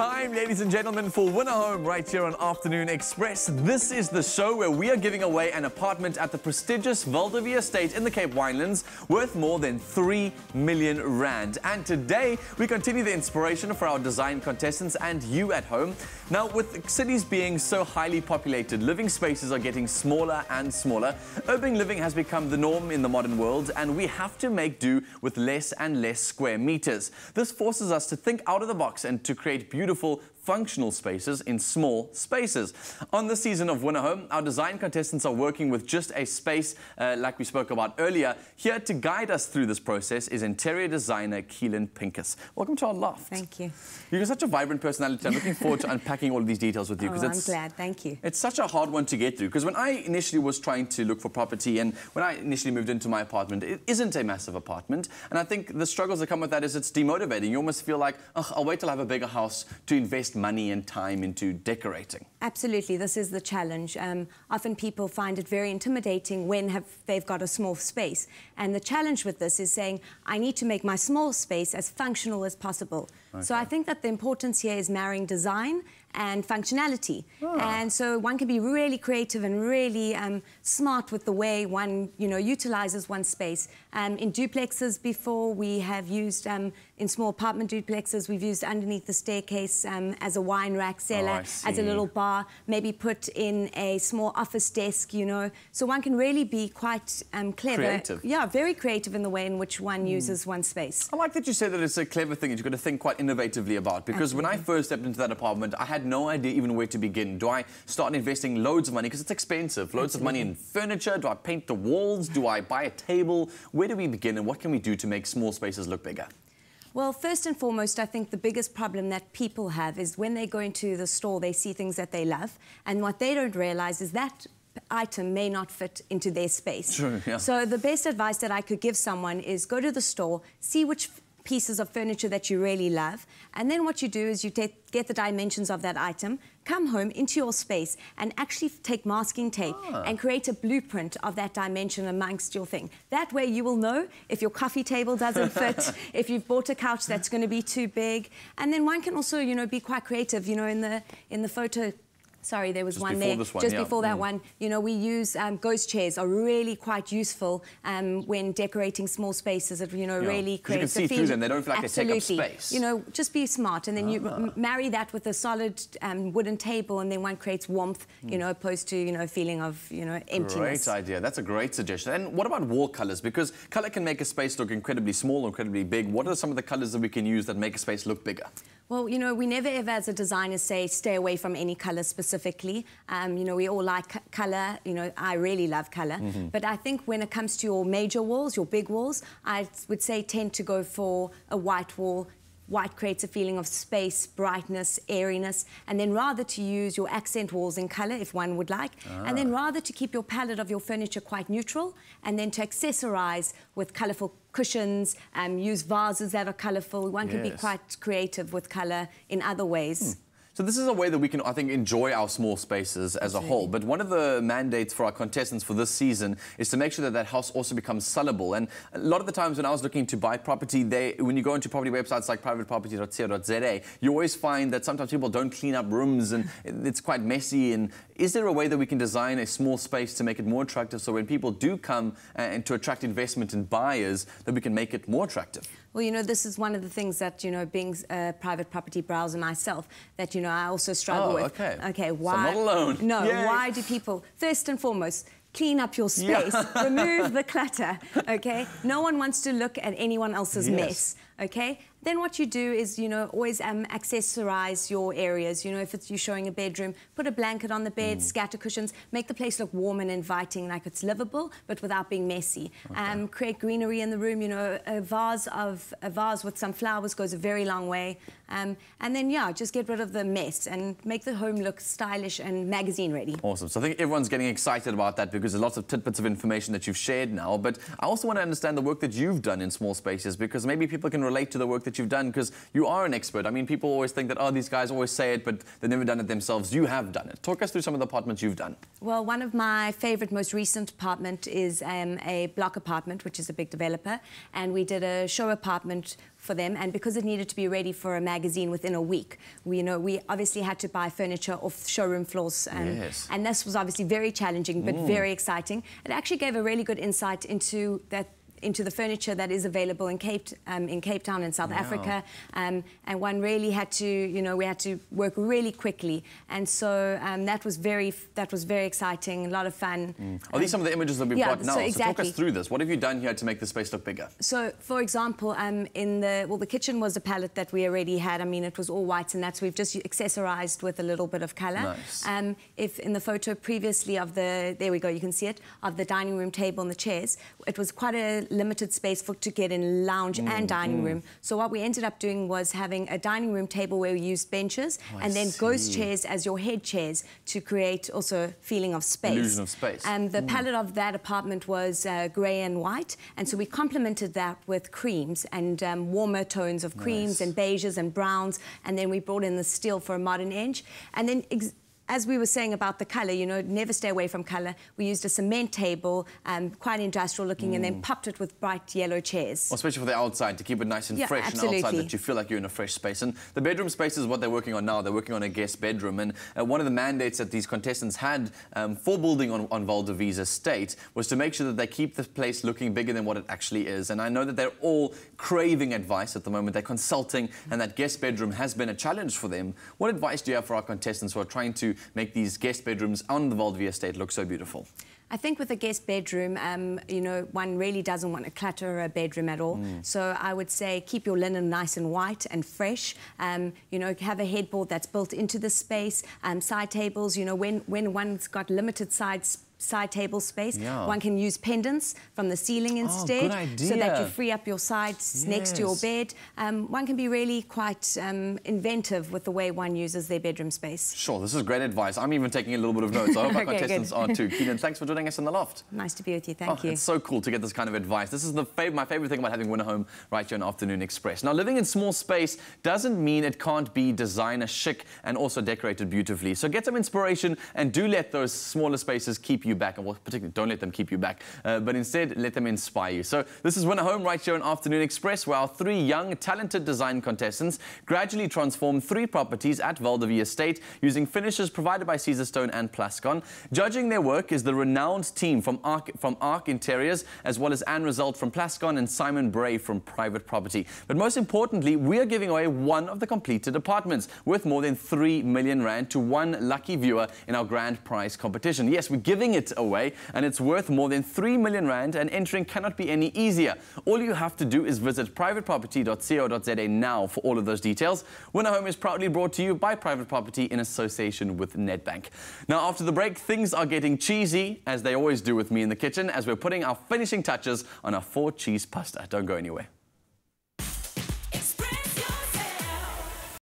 time, ladies and gentlemen, for Winner Home right here on Afternoon Express. This is the show where we are giving away an apartment at the prestigious Valdivia Estate in the Cape Winelands worth more than 3 million rand. And today, we continue the inspiration for our design contestants and you at home. Now, with cities being so highly populated, living spaces are getting smaller and smaller. Urban living has become the norm in the modern world, and we have to make do with less and less square meters. This forces us to think out of the box and to create beautiful beautiful functional spaces in small spaces. On this season of Winner Home, our design contestants are working with just a space uh, like we spoke about earlier. Here to guide us through this process is interior designer Keelan Pinkus. Welcome to our loft. Thank you. You're such a vibrant personality. I'm looking forward to unpacking all of these details with you. because oh, I'm glad. Thank you. It's such a hard one to get through because when I initially was trying to look for property and when I initially moved into my apartment, it isn't a massive apartment. And I think the struggles that come with that is it's demotivating. You almost feel like, oh, I'll wait till I have a bigger house to invest invest money and time into decorating. Absolutely, this is the challenge. Um, often people find it very intimidating when have, they've got a small space. And the challenge with this is saying, I need to make my small space as functional as possible. Okay. So I think that the importance here is marrying design and functionality. Oh. And so one can be really creative and really um, smart with the way one, you know, utilizes one space. Um, in duplexes before, we have used, um, in small apartment duplexes, we've used underneath the staircase um, as a wine rack cellar, oh, as a little bar, maybe put in a small office desk, you know. So one can really be quite um, clever. Creative. Yeah, very creative in the way in which one mm. uses one space. I like that you said that it's a clever thing that you've got to think quite innovatively about because Absolutely. when I first stepped into that apartment, I had had no idea even where to begin. Do I start investing loads of money? Because it's expensive. Loads of money in furniture. Do I paint the walls? Do I buy a table? Where do we begin and what can we do to make small spaces look bigger? Well, first and foremost, I think the biggest problem that people have is when they go into the store, they see things that they love. And what they don't realize is that item may not fit into their space. True, yeah. So the best advice that I could give someone is go to the store, see which pieces of furniture that you really love. And then what you do is you get the dimensions of that item, come home into your space and actually take masking tape ah. and create a blueprint of that dimension amongst your thing. That way you will know if your coffee table doesn't fit, if you've bought a couch that's going to be too big. And then one can also, you know, be quite creative, you know, in the, in the photo Sorry, there was just one there. One, just yeah. before that mm. one, you know, we use um, ghost chairs are really quite useful um, when decorating small spaces. It, you know, yeah. really creates you can see through them. They don't feel like Absolutely. they take up space. You know, just be smart, and then you ah. marry that with a solid um, wooden table, and then one creates warmth. Mm. You know, opposed to you know a feeling of you know emptiness. Great idea. That's a great suggestion. And what about wall colours? Because colour can make a space look incredibly small, incredibly big. What are some of the colours that we can use that make a space look bigger? Well, you know, we never ever as a designer say stay away from any colour specifically. Um, you know, we all like colour. You know, I really love color mm -hmm. But I think when it comes to your major walls, your big walls, I would say tend to go for a white wall, White creates a feeling of space, brightness, airiness, and then rather to use your accent walls in colour if one would like, ah. and then ah. rather to keep your palette of your furniture quite neutral, and then to accessorise with colourful cushions, um, use vases that are colourful. One yes. can be quite creative with colour in other ways. Hmm. So this is a way that we can, I think, enjoy our small spaces as a whole. But one of the mandates for our contestants for this season is to make sure that that house also becomes sellable. And a lot of the times when I was looking to buy property, they when you go into property websites like privateproperty.co.za, you always find that sometimes people don't clean up rooms and it's quite messy and is there a way that we can design a small space to make it more attractive so when people do come uh, and to attract investment and buyers, that we can make it more attractive? Well, you know, this is one of the things that, you know, being a uh, private property browser myself, that, you know, I also struggle oh, with. okay. Okay, why? So not alone. No, Yay. why do people, first and foremost, clean up your space, yeah. remove the clutter, okay? No one wants to look at anyone else's yes. mess okay? Then what you do is, you know, always um, accessorize your areas. You know, if it's you showing a bedroom, put a blanket on the bed, mm. scatter cushions, make the place look warm and inviting, like it's livable, but without being messy. Okay. Um, create greenery in the room. You know, a vase of a vase with some flowers goes a very long way. Um, and then yeah, just get rid of the mess and make the home look stylish and magazine ready. Awesome. So I think everyone's getting excited about that because there's lots of tidbits of information that you've shared now. But I also want to understand the work that you've done in small spaces because maybe people can relate to the work that you've done because you are an expert. I mean, people always think that, oh, these guys always say it, but they've never done it themselves. You have done it. Talk us through some of the apartments you've done. Well, one of my favorite, most recent apartment is um, a block apartment, which is a big developer. And we did a show apartment for them and because it needed to be ready for a magazine within a week we you know we obviously had to buy furniture off showroom floors and, um, yes. and this was obviously very challenging but mm. very exciting it actually gave a really good insight into that into the furniture that is available in Cape um, in Cape Town in South wow. Africa, um, and one really had to, you know, we had to work really quickly, and so um, that was very that was very exciting, a lot of fun. Mm. Are these some of the images that we've yeah, got now? So, exactly. so, talk us through this. What have you done here to make the space look bigger? So, for example, um, in the well, the kitchen was a palette that we already had. I mean, it was all white, and that's we've just accessorized with a little bit of color. Nice. Um, if in the photo previously of the there we go, you can see it of the dining room table and the chairs, it was quite a limited space for to get in lounge mm, and dining mm. room. So what we ended up doing was having a dining room table where we used benches oh, and I then see. ghost chairs as your head chairs to create also a feeling of space. Illusion of space. And the mm. palette of that apartment was uh, grey and white, and so we complemented that with creams and um, warmer tones of creams nice. and beiges and browns, and then we brought in the steel for a modern edge, and then as we were saying about the colour, you know, never stay away from colour. We used a cement table, um, quite industrial looking, mm. and then mm. popped it with bright yellow chairs. Well, especially for the outside, to keep it nice and yeah, fresh absolutely. and outside that you feel like you're in a fresh space. And the bedroom space is what they're working on now. They're working on a guest bedroom. And uh, one of the mandates that these contestants had um, for building on, on Valdevez estate was to make sure that they keep the place looking bigger than what it actually is. And I know that they're all craving advice at the moment. They're consulting, and that guest bedroom has been a challenge for them. What advice do you have for our contestants who are trying to make these guest bedrooms on the Valdivia estate look so beautiful? I think with a guest bedroom, um, you know, one really doesn't want to clutter a bedroom at all. Mm. So I would say keep your linen nice and white and fresh. Um, you know, have a headboard that's built into the space. Um, side tables, you know, when, when one's got limited side space, side table space. Yeah. One can use pendants from the ceiling oh, instead, oh, so that you free up your sides yes. next to your bed. Um, one can be really quite um, inventive with the way one uses their bedroom space. Sure, this is great advice. I'm even taking a little bit of notes. I hope okay, our contestants are too. Keenan, thanks for joining us in the loft. Nice to be with you, thank oh, you. It's so cool to get this kind of advice. This is fav my favourite thing about having Winner Home right here on Afternoon Express. Now, living in small space doesn't mean it can't be designer chic and also decorated beautifully. So get some inspiration and do let those smaller spaces keep you you back, and well, particularly don't let them keep you back, uh, but instead let them inspire you. So this is when a Home right here on Afternoon Express, where our three young, talented design contestants gradually transform three properties at Valdivia Estate using finishes provided by Caesarstone and Plascon. Judging their work is the renowned team from Arc, from Arc Interiors, as well as Anne Result from Plascon and Simon Bray from Private Property. But most importantly, we are giving away one of the completed apartments worth more than 3 million rand to one lucky viewer in our grand prize competition. Yes, we're giving it it away and it's worth more than 3 million rand and entering cannot be any easier. All you have to do is visit privateproperty.co.za now for all of those details. Winner Home is proudly brought to you by Private Property in association with Nedbank. Now after the break, things are getting cheesy as they always do with me in the kitchen as we're putting our finishing touches on our four cheese pasta. Don't go anywhere.